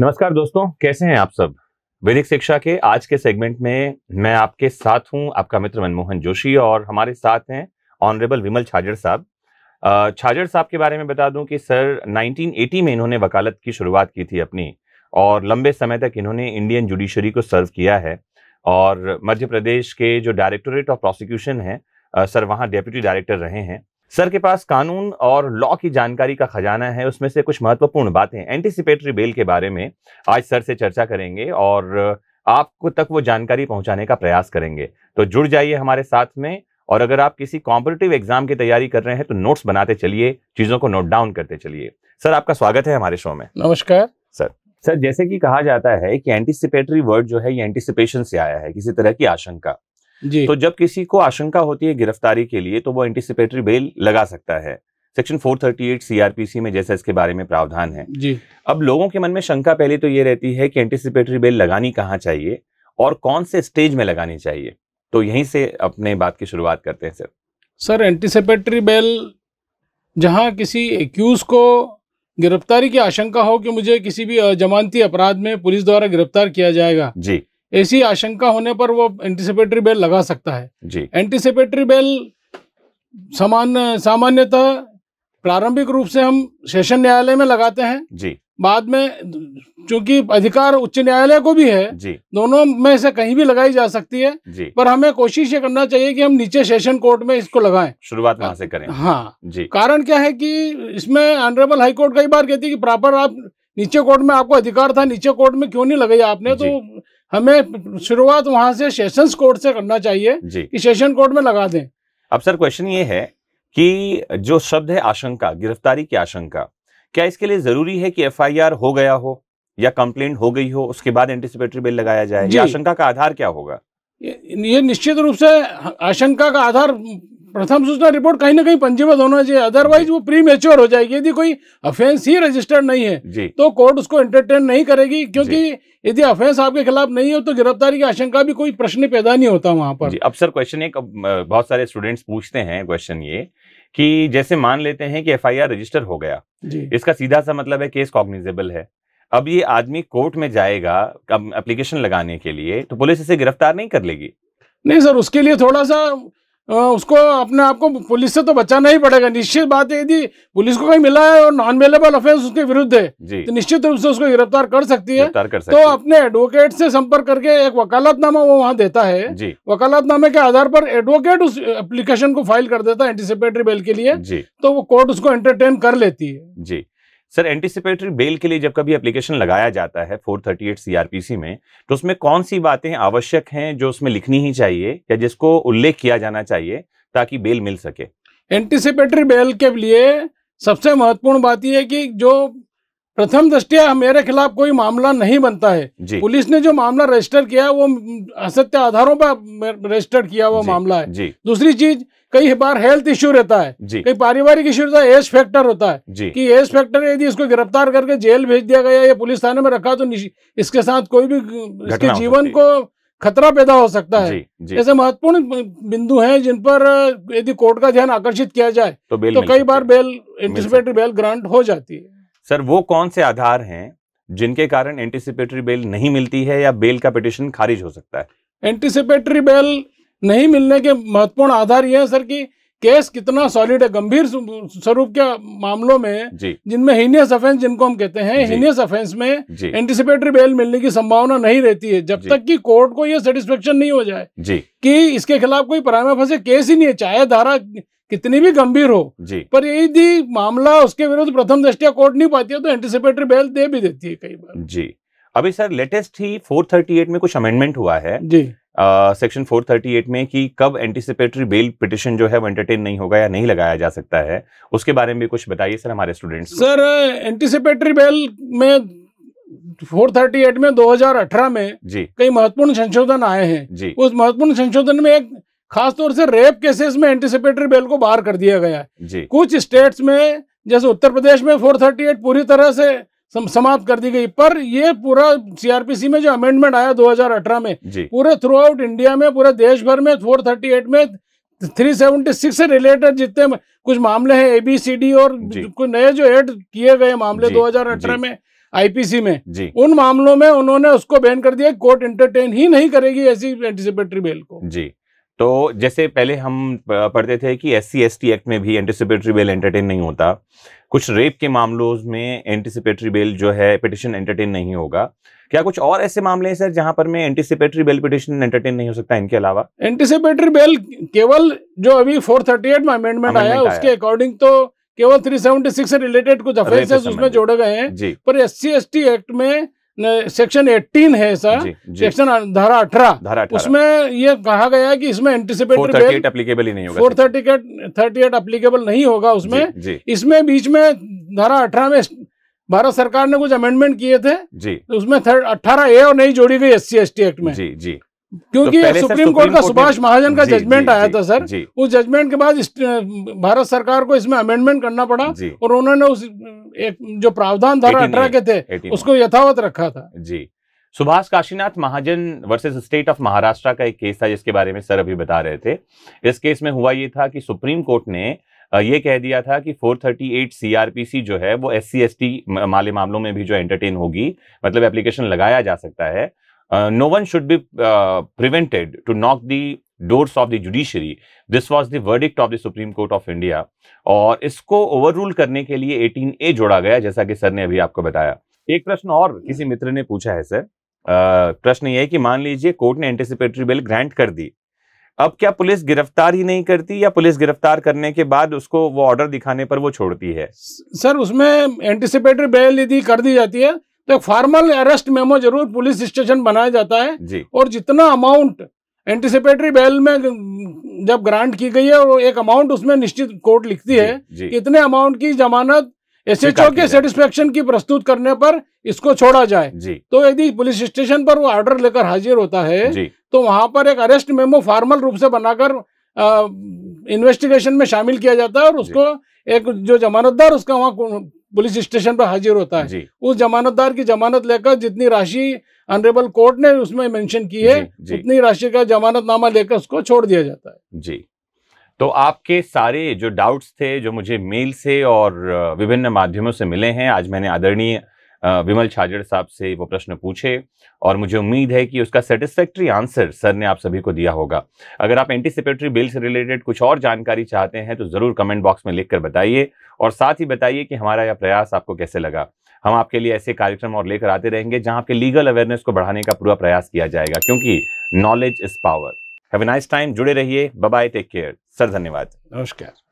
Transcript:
नमस्कार दोस्तों कैसे हैं आप सब वैदिक शिक्षा के आज के सेगमेंट में मैं आपके साथ हूं आपका मित्र मनमोहन जोशी और हमारे साथ हैं ऑनरेबल विमल छाजड़ साहब छाजड़ साहब के बारे में बता दूं कि सर 1980 में इन्होंने वकालत की शुरुआत की थी अपनी और लंबे समय तक इन्होंने इंडियन जुडिशरी को सर्व किया है और मध्य प्रदेश के जो डायरेक्टोरेट ऑफ प्रोसिक्यूशन है सर वहाँ डेप्यूटी डायरेक्टर रहे हैं सर के पास कानून और लॉ की जानकारी का खजाना है उसमें से कुछ महत्वपूर्ण बातें एंटीसिपेटरी बेल के बारे में आज सर से चर्चा करेंगे और आपको तक वो जानकारी पहुंचाने का प्रयास करेंगे तो जुड़ जाइए हमारे साथ में और अगर आप किसी कॉम्पिटेटिव एग्जाम की तैयारी कर रहे हैं तो नोट्स बनाते चलिए चीज़ों को नोट डाउन करते चलिए सर आपका स्वागत है हमारे शो में नमस्कार सर सर जैसे कि कहा जाता है कि एंटीसिपेटरी वर्ड जो है ये एंटीसिपेशन से आया है किसी तरह की आशंका तो जब किसी को आशंका होती है गिरफ्तारी के लिए तो वो एंटीसिपेटरी बेल लगा सकता है सेक्शन 438 सीआरपीसी में जैसा इसके बारे में प्रावधान है जी अब लोगों के मन में शंका पहले तो ये रहती है कि एंटीसिपेटरी बेल लगानी कहाँ चाहिए और कौन से स्टेज में लगानी चाहिए तो यहीं से अपने बात की शुरुआत करते हैं सर सर एंटीसिपेटरी बेल जहाँ किसी एक्यूज को गिरफ्तारी की आशंका हो कि मुझे किसी भी जमानती अपराध में पुलिस द्वारा गिरफ्तार किया जाएगा जी ऐसी आशंका होने पर वो एंटीसिपेटरी बेल लगा सकता है जी एंटीसिपेटरी बेल समान सामान्यतः प्रारंभिक रूप से हम सेशन न्यायालय में लगाते हैं जी बाद में चूंकि अधिकार उच्च न्यायालय को भी है जी दोनों में से कहीं भी लगाई जा सकती है जी पर हमें कोशिश ये करना चाहिए कि हम नीचे सेशन कोर्ट में इसको लगाएं शुरुआत वहां से करें हाँ जी कारण क्या है कि इसमें ऑनरेबल हाई कोर्ट कई बार कहती है कि प्रॉपर आप नीचे कोर्ट में आपको अधिकार था नीचे कोर्ट में क्यों नहीं लगाई आपने तो हमें शुरुआत वहां से सेशंस कोर्ट से करना चाहिए कि सेशन कोर्ट में लगा दें अब सर क्वेश्चन ये है कि जो शब्द है आशंका गिरफ्तारी की आशंका क्या इसके लिए जरूरी है कि एफआईआर हो गया हो या कंप्लेंट हो गई हो उसके बाद एंटीसिपेटरी बिल लगाया जाए आशंका का आधार क्या होगा ये निश्चित रूप से आशंका का आधार प्रथम सूचना रिपोर्ट कहीं ना कहीं पंजीबद्ध होना चाहिए अदरवाइज वो प्री मेच्योर हो जाएगी यदि कोई अफेंस ही रजिस्टर्ड नहीं है तो कोर्ट उसको एंटरटेन नहीं करेगी क्योंकि यदि अफेंस आपके खिलाफ नहीं हो तो गिरफ्तारी की आशंका भी कोई प्रश्न पैदा नहीं होता वहां पर अब सर क्वेश्चन एक बहुत सारे स्टूडेंट्स पूछते हैं क्वेश्चन ये कि जैसे मान लेते हैं कि एफआईआर रजिस्टर हो गया इसका सीधा सा मतलब है केस कॉग्निजेबल है अब ये आदमी कोर्ट में जाएगा एप्लीकेशन लगाने के लिए तो पुलिस इसे गिरफ्तार नहीं कर लेगी नहीं सर उसके लिए थोड़ा सा उसको अपने आप को पुलिस से तो बचाना ही पड़ेगा निश्चित बात है यदि पुलिस को कहीं मिला है और नॉन अवेलेबल ऑफेंस उसके विरुद्ध है तो निश्चित रूप से उसको गिरफ्तार कर सकती है कर सकती तो अपने एडवोकेट से संपर्क करके एक वकालतनामा वो वहाँ देता है वकालतनामे के आधार पर एडवोकेट उस एप्लीकेशन को फाइल कर देता है एंटीसिपेटरी बेल के लिए तो वो कोर्ट उसको एंटरटेन कर लेती है जी सर एंटिसिपेटरी बेल के लिए जब कभी एप्लीकेशन लगाया जाता है 438 सीआरपीसी में तो उसमें कौन सी बातें आवश्यक हैं जो उसमें लिखनी ही चाहिए या जिसको उल्लेख किया जाना चाहिए ताकि बेल मिल सके एंटिसिपेटरी बेल के लिए सबसे महत्वपूर्ण बात यह है कि जो प्रथम दृष्टिया मेरे खिलाफ कोई मामला नहीं बनता है पुलिस ने जो मामला रजिस्टर किया वो असत्य आधारों पर रजिस्टर किया हुआ मामला है दूसरी चीज कई बार हेल्थ इश्यू रहता है कई पारिवारिक इश्यू रहता है एज फैक्टर होता है कि एज फैक्टर यदि इसको गिरफ्तार करके जेल भेज दिया गया या पुलिस थाने में रखा तो इसके साथ कोई भी इसके जीवन को खतरा पैदा हो सकता है ऐसे महत्वपूर्ण बिंदु हैं जिन पर यदि कोर्ट का ध्यान आकर्षित किया जाए तो, बेल तो कई बार बेल एंटीसिपेटरी बेल ग्रांट हो जाती है सर वो कौन से आधार हैं जिनके कारण एंटीसिपेटरी बेल नहीं मिलती है या बेल का पिटिशन खारिज हो सकता है एंटीसिपेटरी बेल नहीं मिलने के महत्वपूर्ण आधार ये है सर कि केस कितना सॉलिड है गंभीर स्वरूप के मामलों में जिनमें हीनियस अफेंस जिनको हम कहते हैं हीनियस अफेंस में एंटीसिपेटरी बेल मिलने की संभावना नहीं रहती है जब तक कि कोर्ट को यह सेटिस्फेक्शन नहीं हो जाए कि इसके खिलाफ कोई परामा फंसे केस ही नहीं है चाहे धारा कितनी भी गंभीर हो पर यदि मामला उसके विरुद्ध प्रथम दृष्टिया कोर्ट नहीं पाती है तो एंटीसिपेटरी बेल दे भी देती है कई बार जी अभी सर लेटेस्ट ही 438 में कुछ अमेंडमेंट हुआ है जी सेक्शन uh, 438 में कि कब एंटीसिपेटरी बेल पिटिशन जो है वो एंटरटेन नहीं होगा या नहीं लगाया जा सकता है उसके बारे में कुछ बताइए सर हमारे स्टूडेंट्स सर एंटीसिपेटरी बेल में 438 में 2018 में जी कई महत्वपूर्ण संशोधन आए हैं जी उस महत्वपूर्ण संशोधन में एक खासतौर से रेप केसेस में एंटीसिपेटरी बेल को बाहर कर दिया गया है जी कुछ स्टेट्स में जैसे उत्तर प्रदेश में फोर पूरी तरह से समाप्त कर दी गई पर ये पूरा सीआरपीसी में जो अमेंडमेंट आया 2018 में पूरे थ्रू आउट इंडिया में पूरे देश भर में 438 में 376 से रिलेटेड जितने कुछ मामले हैं एबीसीडी और कुछ नए जो एड किए गए मामले 2018 में आईपीसी में उन मामलों में उन्होंने उसको बैन कर दिया कोर्ट इंटरटेन ही नहीं करेगी ऐसी एंटीसिपेटरी बेल को जी तो जैसे पहले हम पढ़ते थे कि एस सी एक्ट में भी एंटीसिपेटरी बेल एंटरटेन नहीं होता कुछ रेप के मामलों में एंटीसिपेटरी बेल जो है पिटिशन एंटरटेन नहीं होगा क्या कुछ और ऐसे मामले हैं सर जहां पर मैं एंटीसिपेटरी बेल पिटिशन एंटरटेन नहीं हो सकता इनके अलावा एंटीसिपेटरी बेल केवल जो अभी 438 में अमेंडमेंट आया उसके अकॉर्डिंग तो केवल 376 से रिलेटेड कुछ अफेंसेस उसमें जोड़े गए हैं पर एस सी एक्ट में सेक्शन 18 है सर सेक्शन धारा अठारह उसमें ये कहा गया है कि इसमें एंटीसिपेटेड एप्लीकेबल ही नहीं होगा four thirty thirty eight applicable नहीं होगा उसमें इसमें बीच में धारा अठारह में भारत सरकार ने कुछ अमेंडमेंट किए थे जी तो उसमें अठारह ए और नहीं जोड़ी गई एस सी एक्ट में जी जी क्योंकि तो सुप्रीम कोर्ट का सुभाष महाजन का जजमेंट आया था सर उस जजमेंट के बाद भारत सरकार को इसमें अमेंडमेंट करना पड़ा और उन्होंने उस एक जो प्रावधान धारा अठारह के थे उसको यथावत रखा था जी Subhash Kashinath Mahajan versus state of Maharashtra का एक केस था जिसके बारे में सर अभी बता रहे थे इस केस में हुआ ये था कि सुप्रीम कोर्ट ने ये कह दिया था कि 438 सीआरपीसी जो है वो एस सी माले मामलों में भी जो एंटरटेन होगी मतलब एप्लीकेशन लगाया जा सकता है uh, no one should be uh, prevented to knock the doors of the judiciary. This was the verdict of the Supreme Court of India और इसको ओवररूल करने के लिए 18A जोड़ा गया जैसा कि सर ने अभी आपको बताया एक प्रश्न और किसी मित्र ने पूछा है सर uh, प्रश्न ये है कि मान लीजिए कोर्ट ने एंटिसिपेटरी बेल ग्रांट कर दी अब क्या पुलिस गिरफ्तार ही नहीं करती या पुलिस गिरफ्तार करने के बाद उसको वो ऑर्डर दिखाने पर वो छोड़ती है सर उसमें एंटिसिपेटरी बेल यदि कर दी जाती है तो फॉर्मल अरेस्ट मेमो जरूर पुलिस स्टेशन बनाया जाता है और जितना अमाउंट एंटीसिपेटरी बेल में जब ग्रांट की गई है और एक अमाउंट उसमें निश्चित कोर्ट लिखती है जी, इतने अमाउंट की जमानत एसएचओ के सेटिस्फेक्शन की प्रस्तुत करने पर इसको छोड़ा जाए तो यदि पुलिस स्टेशन पर वो ऑर्डर लेकर हाजिर होता है तो वहां पर एक अरेस्ट मेमो फॉर्मल रूप से बनाकर इन्वेस्टिगेशन में शामिल किया जाता है और उसको एक जो जमानतदार उसका वहां पुलिस स्टेशन पर हाजिर होता है उस जमानतदार की जमानत लेकर जितनी राशि ऑनरेबल कोर्ट ने उसमें मेंशन की है जी, उतनी राशि का जमानतनामा लेकर उसको छोड़ दिया जाता है जी तो आपके सारे जो डाउट्स थे जो मुझे मेल से और विभिन्न माध्यमों से मिले हैं आज मैंने आदरणीय विमल छाजड़ साहब से वो प्रश्न पूछे और मुझे उम्मीद है कि उसका सेटिस्फैक्ट्री आंसर सर ने आप सभी को दिया होगा अगर आप एंटीसिपेटरी बिल से रिलेटेड कुछ और जानकारी चाहते हैं तो ज़रूर कमेंट बॉक्स में लिख कर बताइए और साथ ही बताइए कि हमारा यह प्रयास आपको कैसे लगा हम आपके लिए ऐसे कार्यक्रम और लेकर आते रहेंगे जहां आपके लीगल अवेयरनेस को बढ़ाने का पूरा प्रयास किया जाएगा क्योंकि knowledge is power have nice time जुड़े रहिए बाय टेक केयर सर धन्यवाद नमस्कार